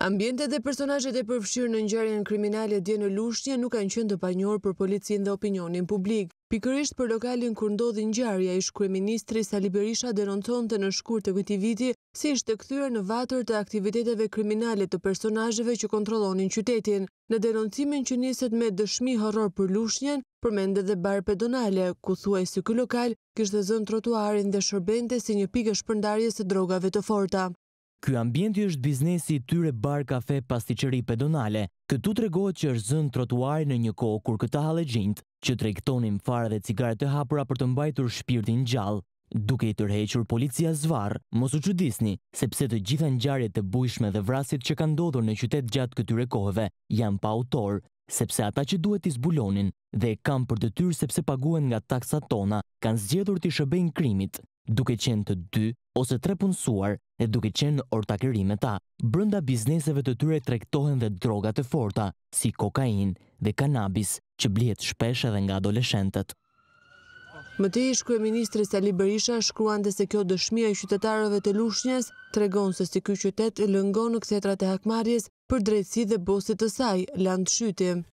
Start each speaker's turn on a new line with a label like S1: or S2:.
S1: Ambjente dhe personajet e përfshirë në njërën kriminalet dje në lushtje nuk kanë qënë të panjorë për policin dhe opinionin publik. Pikërisht për lokalin kër ndodhë njërëja ish kreministri Sali Berisha dhe të në shkur të këti viti, si ishte këthyre në vatër të aktiviteteve kriminalet të personajëve që kontrolonin qytetin. Në denoncimin që njësët me dëshmi horror për lushnjen, përmende dhe barë pedonale, ku thuaj së kë lokal, kështë dhe zënë trotuarin dhe shërbente si një pikë shpërndarjes të drogave të forta.
S2: Ky ambienti është biznesi i tyre bar kafe pasticeri pedonale. Këtu tregohet që është zënë trotuari në një kohë kur këta hallexhinj që tregtonin farë dhe cigare të hapura për të mbajtur shpirtin gjallë, duke i tërhequr policia zvarr. Mos u çuditni, sepse të gjitha ngjarjet e bujshme dhe vrasit që kanë ndodhur në qytet gjatë këtyre kohëve janë pa autor, sepse ata që duhet i zbulonin dhe kanë për detyrë sepse paguhen nga taksat tona, kanë zgjedhur të shërbejnë krimit duke qenë të dy ose tre punësuar e duke qenë në ortakëri me ta. Brënda bizneseve të tyre trektohen dhe drogat e forta, si kokain dhe kanabis, që blihet shpesh edhe nga adoleshentet.
S1: Më të ishë e Ministri Sali Berisha shkruan dhe se kjo dëshmia i qytetarëve të lushnjës tregon se si kjo qytet lëngon në kësetrat e hakmarjes për drejtësi dhe bosit të saj, landë shytim.